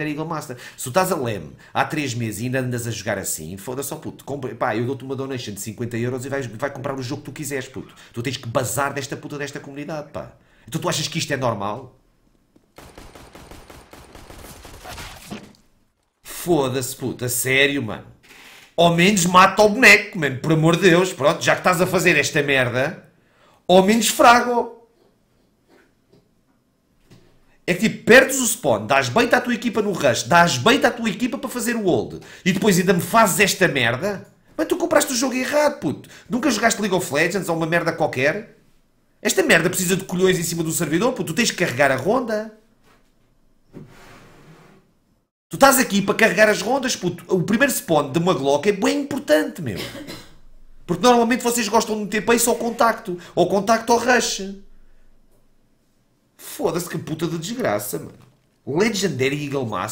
era Eagle Master. Se tu estás a leme há 3 meses e ainda andas a jogar assim, foda-se, puto, compre, pá, eu dou-te uma donation de 50 euros e vais, vai comprar o jogo que tu quiseres, puto. Tu tens que bazar desta puta desta comunidade, pá. Então tu achas que isto é normal? Foda-se, puta, sério, mano. Ao menos mata o boneco, mano, por amor de Deus, pronto, já que estás a fazer esta merda, ao menos frago é que tipo, perdes o spawn, dás bait à tua equipa no rush, dás bait à tua equipa para fazer o hold e depois ainda me fazes esta merda? Mas tu compraste o jogo errado, puto. Nunca jogaste League of Legends ou uma merda qualquer? Esta merda precisa de colhões em cima do servidor, puto. Tu tens que carregar a ronda. Tu estás aqui para carregar as rondas, puto. O primeiro spawn de uma Glock é bem importante, meu. Porque normalmente vocês gostam de meter pace ao contacto, ou contacto ao rush. Foda-se que puta de desgraça, mano. Legendary Eagle Master.